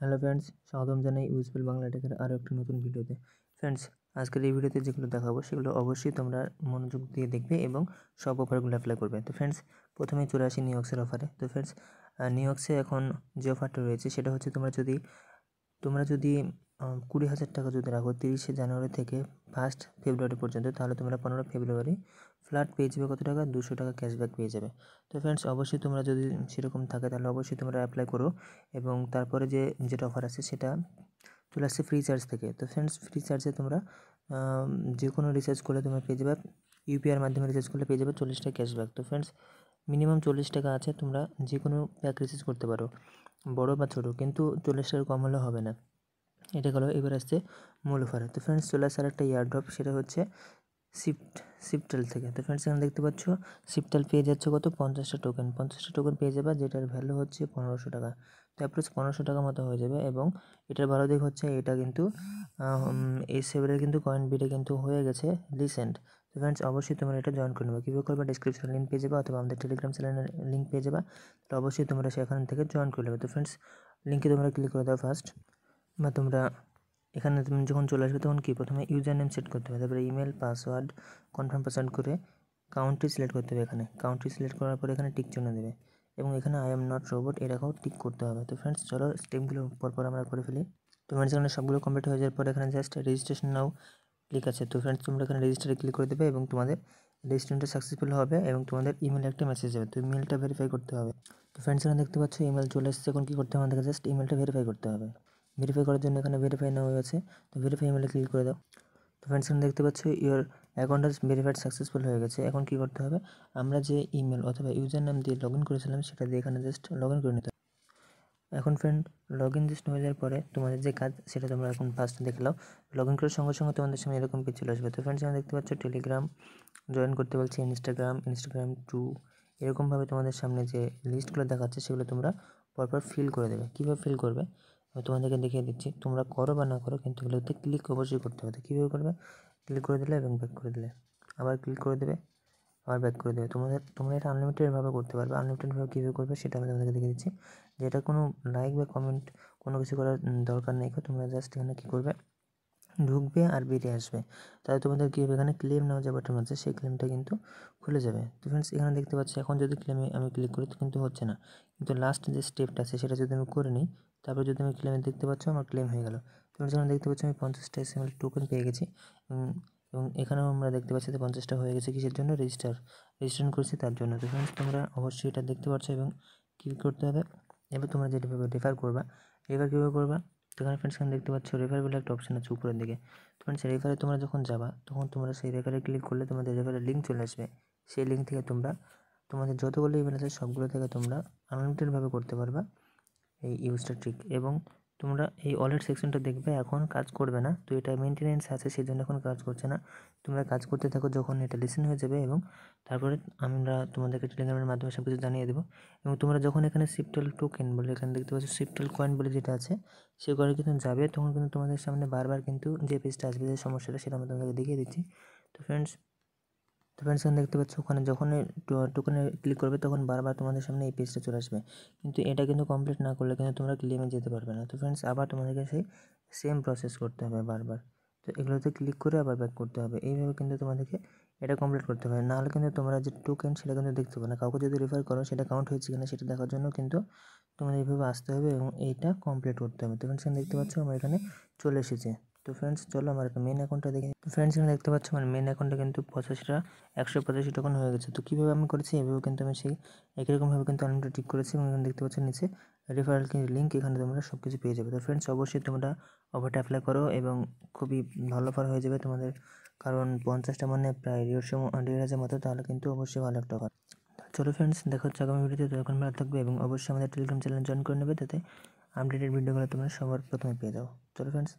hello friends স্বাগতম জানাই useful Bangla টেকের আরও একটি নতুন ভিডিওতে ফ্রেন্ডস আজকের এই ভিডিওতে যেগুলো দেখাবো সেগুলো অবশ্যই তোমরা মনোযোগ দিয়ে দেখবে এবং সব অফারগুলো অ্যাপ্লাই করবে তো ফ্রেন্ডস প্রথমে চলে আসি নিউ ইয়র্কসের অফারে তো ফ্রেন্ডস নিউ ইয়র্কসে এখন যে অফারটা রয়েছে সেটা হচ্ছে তোমরা যদি তোমরা যদি কুড়ি হাজার টাকা যদি রাখো তিরিশে জানুয়ারি থেকে ফার্স্ট ফেব্রুয়ারি পর্যন্ত তাহলে তোমরা পনেরো ফেব্রুয়ারি ফ্ল্যাট পেয়ে যাবে কত টাকা দুশো টাকা ক্যাশব্যাক পেয়ে যাবে তো ফ্রেন্ডস অবশ্যই তোমরা যদি সেরকম থাকে তাহলে অবশ্যই তোমরা অ্যাপ্লাই করো এবং তারপরে যে যেটা অফার আছে সেটা চলে আসছে ফ্রি চার্জ থেকে তো ফ্রেন্ডস ফ্রি চার্জে তোমরা যে কোনো রিচার্জ করলে তোমরা পেয়ে যাবে ইউপিআইয়ের মাধ্যমে রিচার্জ করলে পেয়ে যাবে চল্লিশ টাকা ক্যাশব্যাক তো ফ্রেন্ডস মিনিমাম চল্লিশ টাকা আছে তোমরা যে কোনো প্যাক রিচার্জ করতে পারো বড়ো বা ছোটো কিন্তু চল্লিশ টাকা কম হলে হবে না এটা গেল এবার আসছে মূল অফারে তো ফ্রেন্ডস চলে আসার একটা ড্রপ সেটা হচ্ছে শিফট শিফটেল থেকে তো ফ্রেন্ডস এখানে দেখতে পাচ্ছ শিফটেল পেয়ে যাচ্ছে কত পঞ্চাশটা টোকেন পঞ্চাশটা টোকেন পেয়ে যাবে যেটার ভ্যালু হচ্ছে পনেরোশো টাকা তো অ্যাপ্রোচ পনেরোশো টাকা মতো হয়ে যাবে এবং এটার ভালো দিক হচ্ছে এটা কিন্তু এই সেভেলের কিন্তু কয়েন বিটে কিন্তু হয়ে গেছে রিসেন্ট তো ফ্রেন্ডস অবশ্যই তোমরা এটা জয়েন করে নেবে কীভাবে করবে ডিসক্রিপশন লিঙ্ক পেয়ে যাবে অথবা আমাদের টেলিগ্রাম চ্যানেলের লিঙ্ক পেয়ে যাবে তো অবশ্যই তোমরা সেখান থেকে জয়েন করে নেবে তো ফ্রেন্ডস লিঙ্কে তোমরা ক্লিক করে দাও ফার্স্ট বা তোমরা এখানে তুমি যখন চলে আসবে তখন কি প্রথমে ইউজার নেম সেট করতে হবে তারপরে ইমেল পাসওয়ার্ড কনফার্ম পাসওয়ার্ড করে কাউন্ট্রি সিলেক্ট করতে হবে এখানে কাউন্ট্রি সিলেক্ট করার পরে এখানে টিক চিহ্ন দেবে এবং এখানে আই এম নট রোবট এরাকেও টিক করতে হবে তো ফ্রেন্ডস চলো স্টেপগুলো পরপর আমরা করে ফেলি তো ফ্রেন্ডস এখানে সবগুলো কমপ্লিট হয়ে যাওয়ার পর এখানে জাস্ট রেজিস্ট্রেশন নাও ক্লিক আছে তো ফ্রেন্ডস তোমরা এখানে রেজিস্টারে ক্লিক করে দেবে এবং তোমাদের রেজিস্ট্রেশনটা সাকসেসফুল হবে এবং তোমাদের ইমেলে একটা মেসেজ যাবে তো ইমেলটা ভেরিফাই করতে হবে তো ফ্রেন্ডস এখানে দেখতে পাচ্ছ ইমেল চলে এসেছে এখন কী করতে হবে আমাদেরকে জাস্ট ইমেলটা ভেরিফাই করতে হবে ভেরিফাই করার জন্য এখানে ভেরিফাই নাও গেছে তো ভেরিফাই ইমেলে ক্লিক করে দাও তো ফ্রেন্ডস এখানে দেখতে পাচ্ছ your account has verified successful হয়ে গেছে এখন কী করতে হবে আমরা যে ইমেল অথবা ইউজার নাম দিয়ে লগ ইন করেছিলাম সেটা দিয়ে এখানে জাস্ট লগ ইন করে নিতে এখন ফ্রেন্ড লগ ইন জাস্ট হয়ে যাওয়ার পরে তোমাদের যে কাজ সেটা তোমরা এখন ফার্স্ট দেখে নাও লগ ইন করার সঙ্গে সঙ্গে তোমাদের সামনে এরকম পেজ চলে আসবে তো ফ্রেন্ডস এখানে দেখতে পাচ্ছ টেলিগ্রাম জয়েন করতে বলছে ইনস্টাগ্রাম ইনস্টাগ্রাম টু এরকমভাবে তোমাদের সামনে যে লিস্টগুলো দেখাচ্ছে সেগুলো তোমরা পরপর ফিল করে দেবে কীভাবে ফিল করবে তোমাদেরকে দেখিয়ে দিচ্ছি তোমরা করো বা না করো কিন্তু এগুলোতে ক্লিক অবশ্যই করতে হবে কীভাবে করবে ক্লিক করে দিলে এবং ব্যাক করে দিলে আবার ক্লিক করে দেবে আবার ব্যাক করে দেবে তোমাদের তোমরা এটা আনলিমিটেডভাবে করতে পারবে আনলিমিটেডভাবে কীভাবে করবে সেটা আমি তোমাদেরকে দেখিয়ে দিচ্ছি যে এটা কোনো লাইক বা কমেন্ট কোনো কিছু করার দরকার নেই তোমরা জাস্ট এখানে কী করবে ঢুকবে আর বেরিয়ে আসবে তাহলে তোমাদের কী হবে এখানে ক্লেম নেওয়া যে বাটন আছে সেই ক্লেমটা কিন্তু খুলে যাবে তো ফ্রেন্ডস এখানে দেখতে পাচ্ছি এখন যদি ক্লেমে আমি ক্লিক করি তো কিন্তু হচ্ছে না কিন্তু লাস্ট যে স্টেপটা আছে সেটা যদি আমি করে নিই তারপরে যদি আমি ক্লেমে দেখতে পাচ্ছ আমার ক্লেম হয়ে গেল তোমরা যেমন দেখতে পাচ্ছ আমি পঞ্চাশটা এসএমএল টোকেন পেয়ে গেছি এবং এখানেও আমরা দেখতে পাচ্ছি যে পঞ্চাশটা হয়ে গেছে কিসের জন্য রেজিস্টার রেজিস্ট্রেশন করেছি তার জন্য তো ফ্রেন্ডস তোমরা অবশ্যই এটা দেখতে পাচ্ছ এবং কী করতে হবে এবার তোমরা যে রেফার করবা রেফার কীভাবে করবা তো এখানে ফ্রেন্ডস এখানে দেখতে পাচ্ছ রেফার বলে একটা অপশন আছে উপরের দিকে তো ফ্রেন্ডস রেফারে তোমরা যখন যাবা তখন তোমরা সেই রেফারে ক্লিক করলে তোমাদের রেফারের লিঙ্ক চলে আসবে সেই লিঙ্ক থেকে তোমরা তোমাদের যতগুলো ইভেন্ট আছে সবগুলো থেকে তোমরা আনলিমিটেডভাবে করতে পারবা এই ইউজটা ঠিক এবং তোমরা এই অলেট সেকশনটা দেখবে এখন কাজ করবে না তো এটা মেনটেনেন্স আছে সেই জন্য এখন কাজ করছে না তোমরা কাজ করতে থাকো যখন এটা লিসেন হয়ে যাবে এবং তারপরে আমরা তোমাদেরকে টেলিগ্রামের মাধ্যমে সব কিছু জানিয়ে দেবো এবং তোমরা যখন এখানে সিপটেল টোকেন বলে এখানে দেখতে পাচ্ছ সিপটেল কয়েন বলে যেটা আছে সে করে কিন্তু যাবে তখন কিন্তু তোমাদের সামনে বারবার কিন্তু যে পেজটা আসবে যে সমস্যাটা সেটা আমি তোমাদেরকে দেখিয়ে দিচ্ছি তো ফ্রেন্ডস তো ফ্রেন্ডস এখানে দেখতে পাচ্ছ ওখানে যখনই টোকেনে ক্লিক করবে তখন বারবার তোমাদের সামনে এই পেজটা চলে আসবে কিন্তু এটা কিন্তু কমপ্লিট না করলে কিন্তু তোমরা ক্লেমে যেতে পারবে না তো ফ্রেন্ডস আবার তোমাদেরকে সেই সেম প্রসেস করতে হবে বারবার তো এগুলোতে ক্লিক করে আবার ব্যাক করতে হবে এইভাবে কিন্তু তোমাদেরকে এটা কমপ্লিট করতে হবে নাহলে কিন্তু তোমরা যে টোকেন সেটা কিন্তু দেখতে পাবে না কাউকে যদি রেফার করো সেটা কাউন্ট হয়েছে কিনা সেটা দেখার জন্য কিন্তু তোমাদের এইভাবে আসতে হবে এবং এইটা কমপ্লিট করতে হবে তো ফ্রেন্ডস দেখতে পাচ্ছ আমার এখানে চলে এসেছে তো ফ্রেন্ডস চলো আমার একটা মেন অ্যাকাউন্টটা দেখি তো ফ্রেন্ডস এখানে দেখতে পাচ্ছ আমার মেন অ্যাকাউন্টটা কিন্তু পঁচাশিটা একশো পঁচাশি টোকন হয়ে গেছে তো কীভাবে আমি করেছি এভাবে কিন্তু আমি সেই একই রকমভাবে কিন্তু আমি ঠিক করেছি এবং এখানে দেখতে পাচ্ছ নিচে রেফারেল লিঙ্ক এখানে তোমরা সব কিছু পেয়ে যাবে তো ফ্রেন্ডস অবশ্যই তোমরা অফারটা অ্যাপ্লাই করো এবং খুবই ভালো অফার হয়ে যাবে তোমাদের কারণ পঞ্চাশটা মানে প্রায় দেড়শো দেড় হাজার মতো তাহলে কিন্তু অবশ্যই ভালো একটা অফার চলো ফ্রেন্ডস দেখা হচ্ছে আগামী ভিডিওতে তো এখন ভালো থাকবে এবং অবশ্যই আমাদের টেলিগ্রাম চ্যানেল জয়েন করে নেবে তাতে আপডেটেড ভিডিওগুলো তোমরা সবার প্রথমে পেয়ে যাও চলো ফ্রেন্ডস